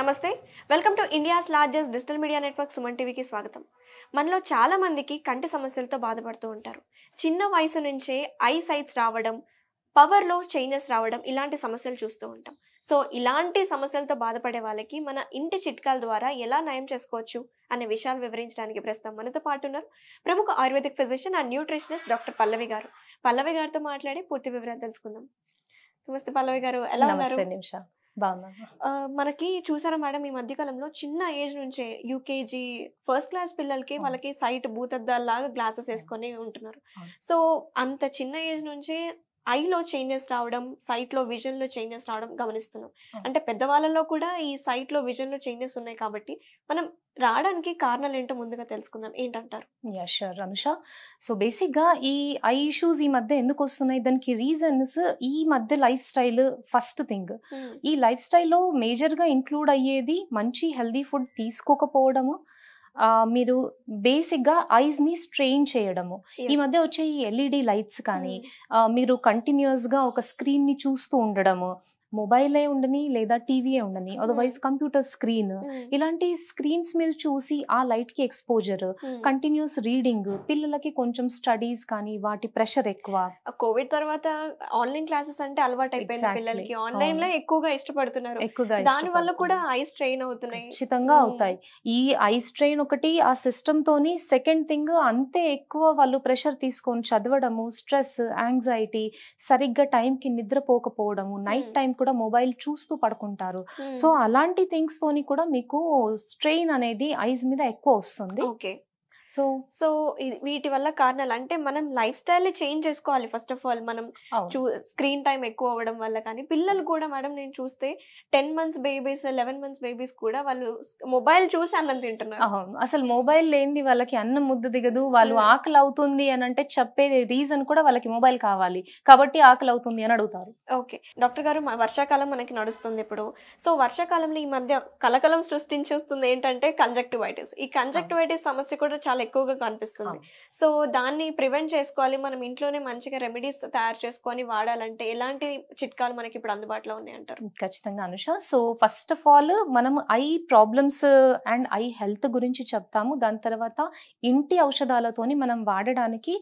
నమస్తే welcome to India's largest digital media network Suman టీవీకి స్వాగతం మనలో చాలా మందికి కంటి సమస్యలతో బాధపడుతూ ఉంటారు చిన్న వయసు నుంచే ఐ సైట్స్ రావడం పవర్లో చేంజెస్ రావడం ఇలాంటి సమస్యలు చూస్తూ ఉంటాం సో ఇలాంటి సమస్యలతో బాధపడే వాళ్ళకి మన ఇంటి చిట్కాల ద్వారా ఎలా నయం చేసుకోవచ్చు అనే విషయాలు వివరించడానికి ప్రస్తుతం మనతో పాటు ఉన్నారు ప్రముఖ ayurvedic physician and nutritionist doctor Pallavi గారు పల్లవి గారితో మాట్లాడి పూర్తి వివరాలు తెలుసుకుందాం నమస్తే పల్లవి గారు ఎలా ఉన్నారు మనకి చూసారా మేడం ఈ మధ్యకాలంలో చిన్న ఏజ్ నుంచే యూకేజీ ఫస్ట్ క్లాస్ పిల్లలకి వాళ్ళకి సైట్ భూతద్దాల్లాగా గ్లాసెస్ వేసుకొని ఉంటున్నారు సో అంత చిన్న ఏజ్ నుంచే ఐలో చేంజెస్ రావడం సైట్ లో విజన్ లో చేంజెస్ రావడం గమనిస్తున్నాం అంటే పెద్దవాళ్ళలో కూడా ఈ సైట్ లో విజన్ లో చేంజెస్ ఉన్నాయి కాబట్టి మనం రావడానికి కారణాలు ఏంటో ముందుగా తెలుసుకుందాం ఏంటంటారు యా షూర్ అనుష సో గా ఈ ఐ ఇష్యూస్ ఈ మధ్య ఎందుకు వస్తున్నాయి దానికి రీజన్స్ ఈ మధ్య లైఫ్ స్టైల్ ఫస్ట్ థింగ్ ఈ లైఫ్ స్టైల్లో మేజర్గా ఇంక్లూడ్ అయ్యేది మంచి హెల్దీ ఫుడ్ తీసుకోకపోవడము మీరు బేసిక్గా ఐస్ని స్ట్రెయిన్ చేయడము ఈ మధ్య వచ్చే ఈ ఎల్ఈడి లైట్స్ కానీ hmm. మీరు కంటిన్యూస్గా ఒక స్క్రీన్ని చూస్తూ ఉండడము మొబైలే ఉండని లేదా టీవీయే ఉండని అదర్వైజ్ కంప్యూటర్ స్క్రీన్ ఇలాంటి స్క్రీన్స్ మీరు చూసి ఆ లైట్ కి ఎక్స్పోజర్ కంటిన్యూస్ రీడింగ్ పిల్లలకి కొంచెం స్టడీస్ కానీ వాటి ప్రెషర్ ఎక్కువ కోవిడ్ తర్వాత ఆన్లైన్ క్లాసెస్ అంటే అలవాటు అయిపోయింది పిల్లలకి ఆన్లైన్ లో ఎక్కువగా ఇష్టపడుతున్నారు ఎక్కువగా దాని వల్ల కూడా ఐ స్ట్రెయిన్ అవుతున్నాయి ఖచ్చితంగా అవుతాయి ఈ ఐ స్ట్రెయిన్ ఒకటి ఆ సిస్టమ్ తోని సెకండ్ థింగ్ అంతే ఎక్కువ వాళ్ళు ప్రెషర్ తీసుకొని చదవడము స్ట్రెస్ యాంగ్జైటీ సరిగ్గా టైం కి నిద్రపోకపోవడము నైట్ టైం కూడా మొబైల్ చూస్తూ పడుకుంటారు సో అలాంటి థింగ్స్ తోని కూడా మీకు స్ట్రెయిన్ అనేది ఐస్ మీద ఎక్కువ వస్తుంది సో సో వీటి వల్ల కారణాలు అంటే మనం లైఫ్ స్టైల్ చేంజ్ చేసుకోవాలి ఫస్ట్ ఆఫ్ ఆల్ మనం చూ స్క్రీన్ టైం ఎక్కువ అవ్వడం వల్ల కానీ పిల్లలు కూడా మేడం నేను చూస్తే ten months babies eleven months babies కూడా వాళ్ళు మొబైల్ చూసి అన్నం తింటున్నారు అసలు మొబైల్ లేనిది వాళ్ళకి అన్నం ముద్ద దిగదు వాళ్ళు ఆకలి అవుతుంది అని అంటే చెప్పే రీజన్ కూడా వాళ్ళకి మొబైల్ కావాలి కాబట్టి ఆకలి అవుతుంది అని అడుగుతారు ఓకే డాక్టర్ గారు వర్షాకాలం మనకి నడుస్తుంది ఇప్పుడు సో వర్షాకాలంలో ఈ మధ్య కలకలం సృష్టించేస్తుంది ఏంటంటే కంజక్టివైటిస్ ఈ కంజక్టివైటిస్ సమస్య కూడా చాలా చాలా ఎక్కువగా కనిపిస్తుంది సో దాన్ని ప్రివెంట్ చేసుకోవాలి మనం ఇంట్లోనే మంచిగా రెమెడీస్ తయారు చేసుకొని వాడాలంటే ఎలాంటి చిట్కాలు మనకి ఇప్పుడు అందుబాటులో ఉన్నాయి అంటారు ఖచ్చితంగా Anusha so first of all మనం eye problems and eye health గురించి చెప్తాము దాని తర్వాత ఇంటి ఔషధాలతోని మనం వాడడానికి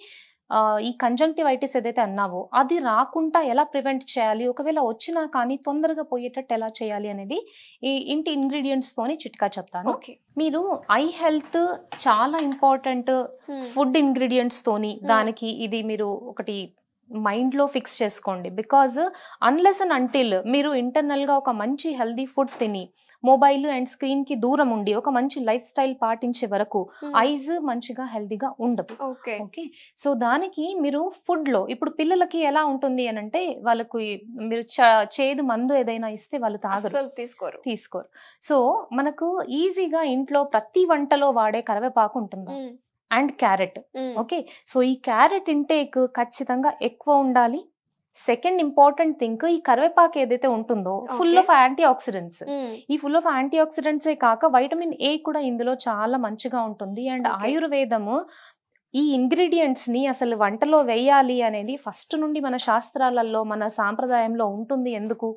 ఈ కంజంక్టివైటిస్ ఏదైతే అన్నావో అది రాకుండా ఎలా ప్రివెంట్ చేయాలి ఒకవేళ వచ్చినా కానీ తొందరగా పోయేటట్టు ఎలా చేయాలి అనేది ఈ ఇంటి ఇంగ్రీడియంట్స్తోని చిట్కా చెప్తాను మీరు ఐ హెల్త్ చాలా ఇంపార్టెంట్ ఫుడ్ ఇంగ్రీడియంట్స్తోని దానికి ఇది మీరు ఒకటి మైండ్లో ఫిక్స్ చేసుకోండి బికాజ్ అన్లెస్ అండ్ అంటిల్ మీరు ఇంటర్నల్గా ఒక మంచి హెల్దీ ఫుడ్ తిని మొబైల్ అండ్ స్క్రీన్ కి దూరం ఉండి ఒక మంచి లైఫ్ స్టైల్ పాటించే వరకు ఐజ్ మంచిగా హెల్దీగా ఉండదు ఓకే సో దానికి మీరు ఫుడ్ లో ఇప్పుడు పిల్లలకి ఎలా ఉంటుంది అని అంటే వాళ్ళకు మీరు చేదు మందు ఏదైనా ఇస్తే వాళ్ళు తాగరు తీసుకోరు తీసుకోరు సో మనకు ఈజీగా ఇంట్లో ప్రతి వంటలో వాడే కరివేపాకు ఉంటుంది అండ్ క్యారెట్ ఓకే సో ఈ క్యారెట్ ఇంటేక్ ఖచ్చితంగా ఎక్కువ ఉండాలి సెకండ్ ఇంపార్టెంట్ థింగ్ ఈ కరివేపాకు ఏదైతే ఉంటుందో ఫుల్ ఆఫ్ యాంటీ ఆక్సిడెంట్స్ ఈ ఫుల్ ఆఫ్ యాంటీ ఆక్సిడెంట్సే కాక వైటమిన్ ఏ కూడా ఇందులో చాలా మంచిగా ఉంటుంది అండ్ ఆయుర్వేదము ఈ ఇంగ్రీడియంట్స్ని అసలు వంటలో వేయాలి అనేది ఫస్ట్ నుండి మన శాస్త్రాలలో మన సాంప్రదాయంలో ఉంటుంది ఎందుకు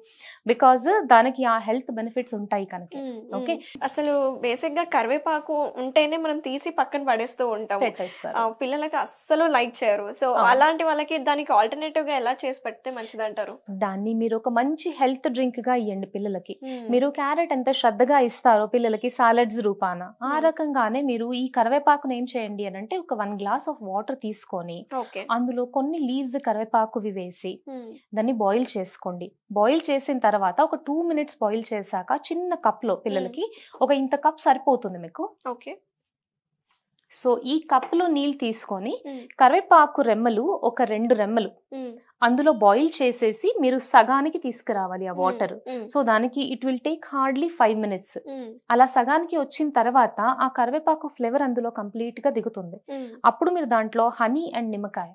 బికాజ్ దానికి ఆ హెల్త్ బెనిఫిట్స్ ఉంటాయి కనుక ఓకే అసలు బేసిక్ గా కరివేపాకు ఉంటేనే మనం తీసి పక్కన పడేస్తూ ఉంటాం పిల్లలైతే అస్సలు లైక్ చేయరు సో అలాంటి వాళ్ళకి దానికి ఆల్టర్నేటివ్ గా ఎలా చేసి పెడితే మంచిది అంటారు దాన్ని మీరు ఒక మంచి హెల్త్ డ్రింక్ గా ఇవ్వండి పిల్లలకి మీరు క్యారెట్ ఎంత శ్రద్ధగా ఇస్తారో పిల్లలకి సాలడ్స్ రూపాన ఆ రకంగానే మీరు ఈ కరివేపాకును ఏం చేయండి అని అంటే ఒక వన్ గ్లాస్ ఆఫ్ వాటర్ తీసుకొని అందులో కొన్ని లీవ్స్ కరివేపాకువి వేసి దాన్ని బాయిల్ చేసుకోండి బాయిల్ చేసిన తర్వాత ఒక టూ మినిట్స్ బాయిల్ చేశాక చిన్న కప్ లో పిల్లలకి ఒక ఇంత కప్ సరిపోతుంది మీకు ఓకే సో ఈ కప్పులో నీళ్ళు తీసుకొని కరివేపాకు రెమ్మలు ఒక రెండు రెమ్మలు అందులో బాయిల్ చేసేసి మీరు సగానికి తీసుకురావాలి ఆ వాటర్ సో దానికి it will take hardly five minutes అలా సగానికి వచ్చిన తర్వాత ఆ కరివేపాకు ఫ్లేవర్ అందులో కంప్లీట్ గా దిగుతుంది అప్పుడు మీరు దాంట్లో హనీ అండ్ నిమ్మకాయ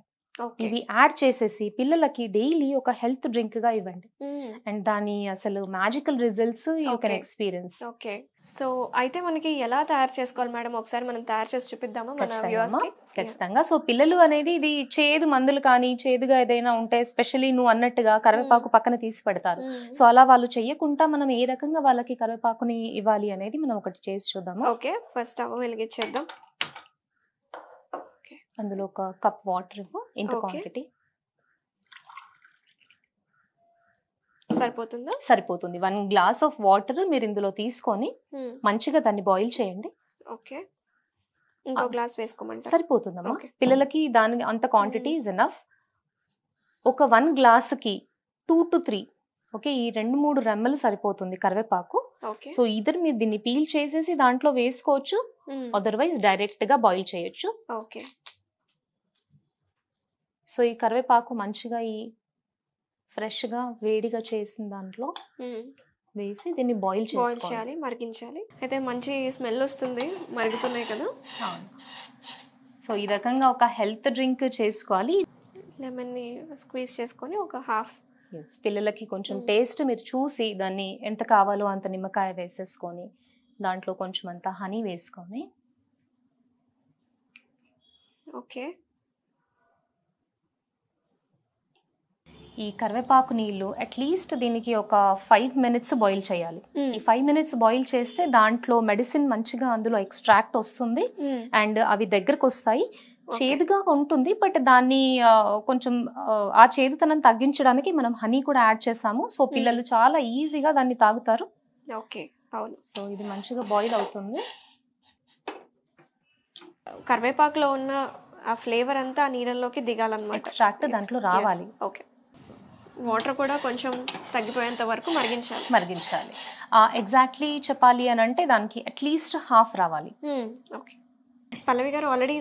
ఇవి యాడ్ చేసేసి పిల్లలకి డైలీ ఒక హెల్త్ డ్రింక్ గా ఇవ్వండి అండ్ దాని అసలు magical results you can experience okay so అయితే మనకి ఎలా తయారు చేసుకోవాలి మేడం ఒకసారి మనం తయారు చేసి చూపిద్దామా ఖచ్చితంగా సో పిల్లలు అనేది ఇది చేదు మందులు కానీ చేదుగా ఏదైనా ఉంటే స్పెషలీ నువ్వు అన్నట్టుగా కరివేపాకు పక్కన తీసి పెడతారు సో అలా వాళ్ళు చేయకుండా మనం ఏ రకంగా వాళ్ళకి కరివేపాకుని ఇవ్వాలి అనేది మనం ఒకటి చేసి చూద్దాము ఓకే ఫస్ట్ అవ వెలిగించేద్దాం అందులో ఒక కప్ వాటర్ ఇవ్వు ఇంత క్వాంటిటీ సరిపోతుందా సరిపోతుంది వన్ గ్లాస్ ఆఫ్ వాటర్ మీరు ఇందులో తీసుకొని hmm. మంచిగా దాన్ని బాయిల్ చేయండి ఓకే ఇంకో గ్లాస్ వేసుకోమంటే సరిపోతుందమ్మా పిల్లలకి దాని అంత క్వాంటిటీ ఇస్ ఎనఫ్ ఒక వన్ గ్లాస్కి టూ టు త్రీ ఓకే ఈ రెండు మూడు రెమ్మలు సరిపోతుంది కరివేపాకు సో ఇద్దరు మీరు దీన్ని పీల్ చేసేసి దాంట్లో వేసుకోవచ్చు అదర్వైజ్ hmm. డైరెక్ట్ గా బాయిల్ చేయొచ్చు ఓకే సో ఈ కరివేపాకు మంచిగా ఈ ఫ్రెష్గా వేడిగా చేసిన దాంట్లో వేసి దీన్ని బాయిల్ బాయిల్ చేయాలి మరిగించాలి అయితే మంచి స్మెల్ వస్తుంది మరుగుతున్నాయి కదా సో ఈ రకంగా ఒక హెల్త్ డ్రింక్ చేసుకోవాలి లెమన్ని స్క్వీజ్ చేసుకొని ఒక హాఫ్ పిల్లలకి కొంచెం టేస్ట్ మీరు చూసి దాన్ని ఎంత కావాలో అంత నిమ్మకాయ వేసేసుకొని దాంట్లో కొంచెం అంత హనీ వేసుకొని ఓకే ఈ కరివేపాకు నీళ్ళు అట్లీస్ట్ దీనికి ఒక ఫైవ్ మినిట్స్ బాయిల్ చేయాలి hmm. ఈ ఫైవ్ మినిట్స్ బాయిల్ చేస్తే దాంట్లో మెడిసిన్ మంచిగా అందులో ఎక్స్ట్రాక్ట్ వస్తుంది అండ్ hmm. అవి దగ్గరకు వస్తాయి చేదుగా ఉంటుంది బట్ దాన్ని కొంచెం ఆ చేదుతనం తగ్గించడానికి మనం హనీ కూడా యాడ్ చేసాము సో hmm. పిల్లలు చాలా ఈజీగా దాన్ని తాగుతారు ఓకే అవును సో ఇది మంచిగా బాయిల్ అవుతుంది కరివేపాకులో ఉన్న ఆ ఫ్లేవర్ అంతా నీళ్ళలోకి దిగాలన్నమాట ఎక్స్ట్రాక్ట్ దాంట్లో రావాలి ఓకే వాటర్ కూడా కొంచెం తగ్గిపోయేంత వరకు మరిగించాలి మరిగించాలి ఎగ్జాక్ట్లీ చెప్పాలి అని అంటే దానికి అట్లీస్ట్ హాఫ్ రావాలి okay Pallavi garu already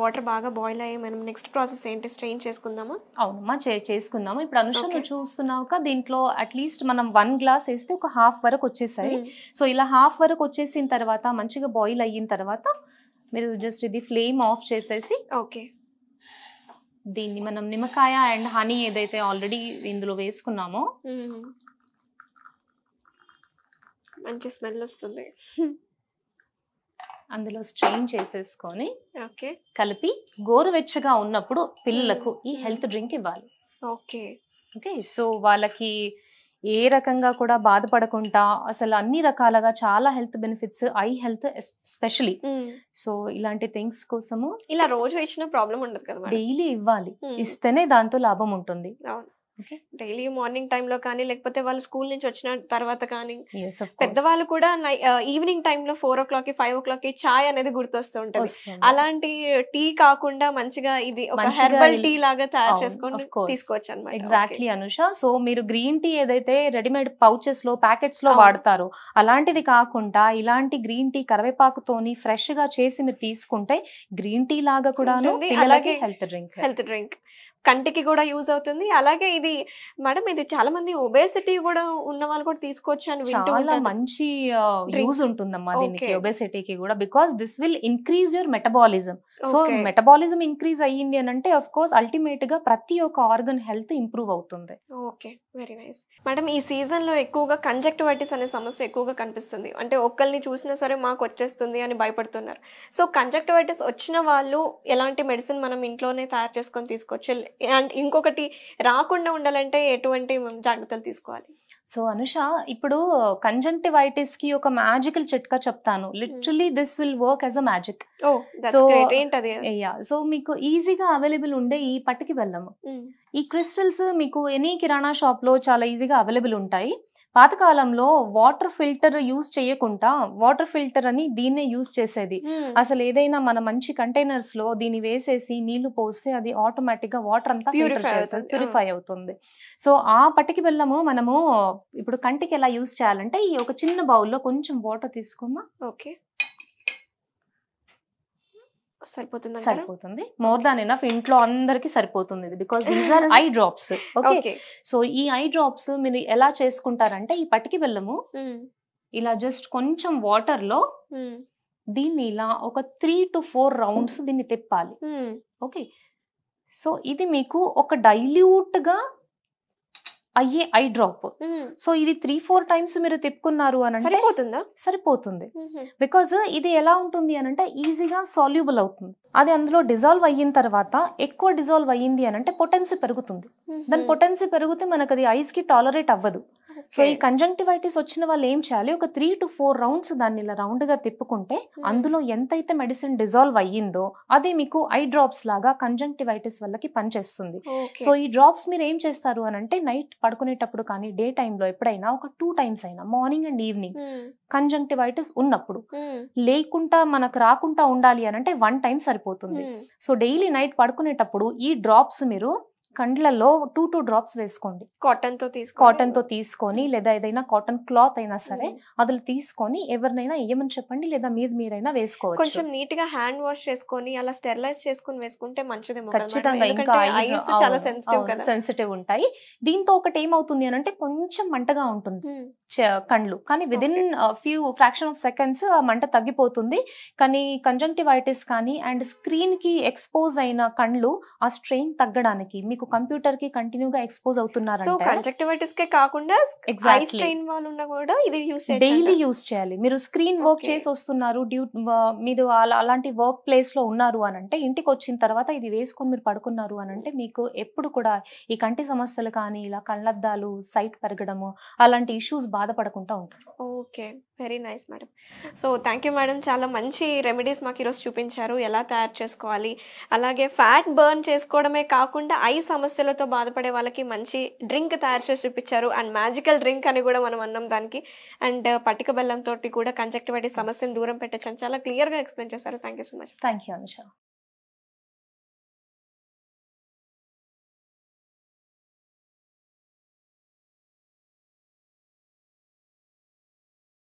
water బాగా బాయిల్ అయ్యి మనం నెక్స్ట్ ప్రాసెస్ ఏంటి స్ట్రెయిన్ చేసుకుందామా అవునమ్మా చేసుకుందాము ఇప్పుడు అనుషన్ చూస్తున్నావు దీంట్లో అట్లీస్ట్ మనం వన్ గ్లాస్ వేస్తే ఒక హాఫ్ వరకు వచ్చేసాయి సో ఇలా హాఫ్ వరకు వచ్చేసిన తర్వాత మంచిగా బాయిల్ అయిన తర్వాత మీరు జస్ట్ ఇది ఫ్లేమ్ ఆఫ్ చేసేసి ఓకే దీన్ని మనం నిమ్మకాయ అండ్ హనీ ఏదైతే ఆల్రెడీ ఇందులో వేసుకున్నామో మంచి స్మెల్ వస్తుంది అందులో స్ట్రెయిన్ చేసేసుకొని ఓకే కలిపి గోరువెచ్చగా ఉన్నప్పుడు పిల్లలకు ఈ హెల్త్ డ్రింక్ ఇవ్వాలి ఓకే ఓకే సో వాళ్ళకి ఏ రకంగా కూడా బాధపడకుండా అసలు అన్ని రకాలుగా చాలా health benefits eye health specially so ఇలాంటి థింగ్స్ కోసము ఇలా రోజు ఇచ్చిన ప్రాబ్లం ఉండదు కదా డైలీ ఇవ్వాలి ఇస్తేనే దాంతో లాభం ఉంటుంది డైలీ మార్నింగ్ టైంలో కానీ లేకపోతే వాళ్ళు స్కూల్ నుంచి వచ్చిన తర్వాత కానీ పెద్దవాళ్ళు కూడా ఈవినింగ్ టైంలో four o'clock five o'clock చాయ్ అనేది గుర్తొస్తూ ఉంటుంది అలాంటి టీ కాకుండా మంచిగా ఇది ఒక హెర్బల్ టీ లాగా తయారు చేసుకొని తీసుకోవచ్చు అనమాట ఎగ్జాక్ట్లీ అనుష సో మీరు గ్రీన్ టీ ఏదైతే రెడీమేడ్ పౌచెస్ లో ప్యాకెట్స్ లో వాడతారు అలాంటిది కాకుండా ఇలాంటి గ్రీన్ టీ కరివేపాకుతోని ఫ్రెష్ గా చేసి మీరు తీసుకుంటే గ్రీన్ టీ లాగా కూడా హెల్త్ డ్రింక్ హెల్త్ డ్రింక్ కంటికి కూడా యూజ్ అవుతుంది అలాగే ఇది మేడం ఇది చాలా మంది ఒబేసిటీ కూడా ఉన్న వాళ్ళు కూడా తీసుకోవచ్చు అని మంచి యూజ్ ఉంటుందమ్మా దీనికి ఒబేసిటీకి కూడా because this will increase your metabolism so metabolism increase అయ్యింది అని అంటే అఫ్ కోర్స్ అల్టిమేట్ గా ప్రతి ఒక్క ఆర్గన్ హెల్త్ ఇంప్రూవ్ అవుతుంది ఓకే వెరీ నైస్ మేడం ఈ సీజన్ లో ఎక్కువగా కంజక్టివైటిస్ అనే సమస్య ఎక్కువగా కనిపిస్తుంది అంటే ఒక్కరిని చూసినా సరే మాకు వచ్చేస్తుంది అని భయపడుతున్నారు సో కంజక్టివైటిస్ వచ్చిన వాళ్ళు ఎలాంటి మెడిసిన్ మనం ఇంట్లోనే తయారు చేసుకొని తీసుకోవచ్చు అండ్ ఇంకొకటి రాకుండా ఉండాలంటే ఎటువంటి జాగ్రత్తలు తీసుకోవాలి సో అనుష ఇప్పుడు కంజంటివైటిస్ కి ఒక మ్యాజికల్ చిట్కా చెప్తాను literally this will work as a magic so so మీకు ఈజీగా అవైలబుల్ ఉండే ఈ పట్టుకి వెళ్ళము hmm. ఈ క్రిస్టల్స్ మీకు ఎనీ కిరాణా షాప్ లో చాలా ఈజీగా అవైలబుల్ ఉంటాయి పాతకాలంలో వాటర్ ఫిల్టర్ యూజ్ చేయకుండా వాటర్ ఫిల్టర్ అని దీన్నే యూజ్ చేసేది అసలు ఏదైనా మన మంచి కంటైనర్స్ లో దీన్ని వేసేసి నీళ్లు పోస్తే అది ఆటోమేటిక్ గా వాటర్ అంతా ప్యూరిఫై అవుతుంది సో ఆ పట్టికి బెల్లము మనము ఇప్పుడు కంటికి ఎలా యూజ్ చేయాలంటే ఈ ఒక చిన్న బౌల్లో కొంచెం వాటర్ తీసుకుందాం ఓకే సరిపోతుంది సరిపోతుంది మోర్ దాన్ ఎనఫ్ ఇంట్లో అందరికి సరిపోతుంది ఇది because these are eye drops okay so ఈ ఐ డ్రాప్స్ మీరు ఎలా చేసుకుంటారంటే ఈ పటికి బెల్లము ఇలా జస్ట్ కొంచెం వాటర్ లో దీన్ని ఇలా ఒక త్రీ టు ఫోర్ రౌండ్స్ దీన్ని తిప్పాలి ఓకే సో ఇది మీకు ఒక డైల్యూట్ గా అయ్యే ఐ డ్రాప్ సో ఇది త్రీ ఫోర్ టైమ్స్ మీరు తిప్పుకున్నారు అని అంటే సరిపోతుందా సరిపోతుంది బికాజ్ ఇది ఎలా ఉంటుంది అని అంటే ఈజీగా సాల్యూబుల్ అవుతుంది అది అందులో డిజాల్వ్ అయిన తర్వాత ఎక్కువ డిజాల్వ్ అయ్యింది అని అంటే పొటెన్సీ పెరుగుతుంది దాని పొటెన్సీ పెరిగితే మనకు అది ఐస్ కి టాలరేట్ అవ్వదు సో ఈ కంజంక్టివైటిస్ వచ్చిన వాళ్ళు ఏం చేయాలి ఒక త్రీ టు ఫోర్ రౌండ్స్ దాన్ని ఇలా గా తిప్పుకుంటే hmm. అందులో ఎంతైతే మెడిసిన్ డిజాల్వ్ అయ్యిందో అది మీకు ఐ డ్రాప్స్ లాగా కంజంక్టివైటిస్ వాళ్ళకి పనిచేస్తుంది సో ఈ డ్రాప్స్ మీరు ఏం చేస్తారు అని అంటే నైట్ పడుకునేటప్పుడు కానీ డే టైంలో ఎప్పుడైనా ఒక టూ టైమ్స్ అయినా మార్నింగ్ అండ్ ఈవినింగ్ కంజంక్టివైటిస్ ఉన్నప్పుడు hmm. లేకుండా మనకు రాకుండా ఉండాలి అని అంటే వన్ టైం సరిపోతుంది hmm. సో డైలీ నైట్ పడుకునేటప్పుడు ఈ డ్రాప్స్ మీరు కండ్లలో టూ టూ డ్రాప్స్ వేసుకోండి కాటన్ తో తీసుకో కాటన్ తో తీసుకొని లేదా ఏదైనా కాటన్ క్లాత్ అయినా సరే అదులు తీసుకొని ఎవరినైనా ఏమని చెప్పండి లేదా మీరు మీరైనా వేసుకోవచ్చు కొంచెం నీట్ గా హ్యాండ్ వాష్ చేసుకొని అలా స్టెరిలైజ్ చేసుకొని వేసుకుంటే మంచిదేమో ఖచ్చితంగా ఇంకా చాలా సెన్సిటివ్ సెన్సిటివ్ ఉంటాయి దీంతో ఒకటి ఏమవుతుంది అని అంటే కొంచెం మంటగా ఉంటుంది కండ్లు కానీ within few fraction of seconds ఆ మంట తగ్గిపోతుంది కానీ కంజంక్టివైటిస్ కానీ అండ్ స్క్రీన్ కి ఎక్స్పోజ్ అయిన కండ్లు ఆ స్ట్రెయిన్ తగ్గడానికి మీకు మీకు కంప్యూటర్ కి కంటిన్యూగా ఎక్స్పోజ్ అవుతున్నారు సో కంజక్టివైటిస్ కే కాకుండా ఐ స్ట్రెయిన్ వాళ్ళు ఉన్నా కూడా ఇది యూస్ డైలీ యూస్ చేయాలి మీరు స్క్రీన్ వర్క్ చేసి వస్తున్నారు డ్యూ మీరు అలాంటి వర్క్ ప్లేస్ లో ఉన్నారు అని అంటే ఇంటికి వచ్చిన తర్వాత ఇది వేసుకొని మీరు పడుకున్నారు అని అంటే మీకు ఎప్పుడు కూడా ఈ కంటి సమస్యలు కానీ ఇలా కళ్ళద్దాలు సైట్ పెరగడము అలాంటి ఇష్యూస్ బాధపడకుండా ఉంటారు okay very nice madam so thank you madam చాలా మంచి రెమెడీస్ మాకు ఈరోజు చూపించారు ఎలా తయారు చేసుకోవాలి అలాగే ఫ్యాట్ బర్న్ చేసుకోవడమే కాకుండా ఐస్ సమస్యలతో బాధపడే వాళ్ళకి మంచి డ్రింక్ తయారు చేసి చూపించారు అండ్ మ్యాజికల్ డ్రింక్ అని కూడా మనం అన్నాం దానికి అండ్ పట్టిక బెల్లంతో కూడా కంజక్టివైటీ సమస్యను దూరం పెట్టచ్చు అని చాలా క్లియర్గా ఎక్స్ప్లెయిన్ చేశారు thank you so much thank you